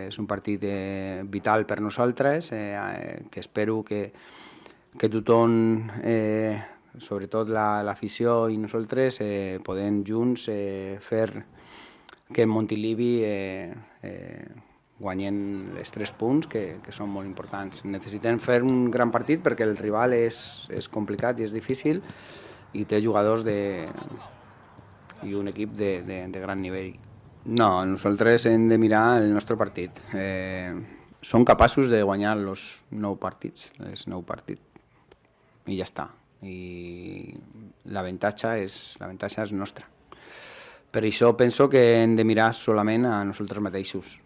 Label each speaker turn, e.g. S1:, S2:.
S1: És un partit eh, vital per nosaltres, eh, eh que espero que, que tothom, eh, sobretot l'afició la, i nosaltres, eh, podem junts eh, fer que Montilivi eh, eh, guanyen els tres punts, que, que són molt importants. Necessitem fer un gran partit perquè el rival és, és complicat i és difícil i té jugadors de, i un equip de, de, de gran nivell. No, nosaltres hem de mirar el nostre partit. Eh, som capaços de guanyar els nou partits, els nou partits. I ja està. I l'avantatge és, l'avantatge és nostra. Per això penso que hem de mirar solament a nosaltres mateixos.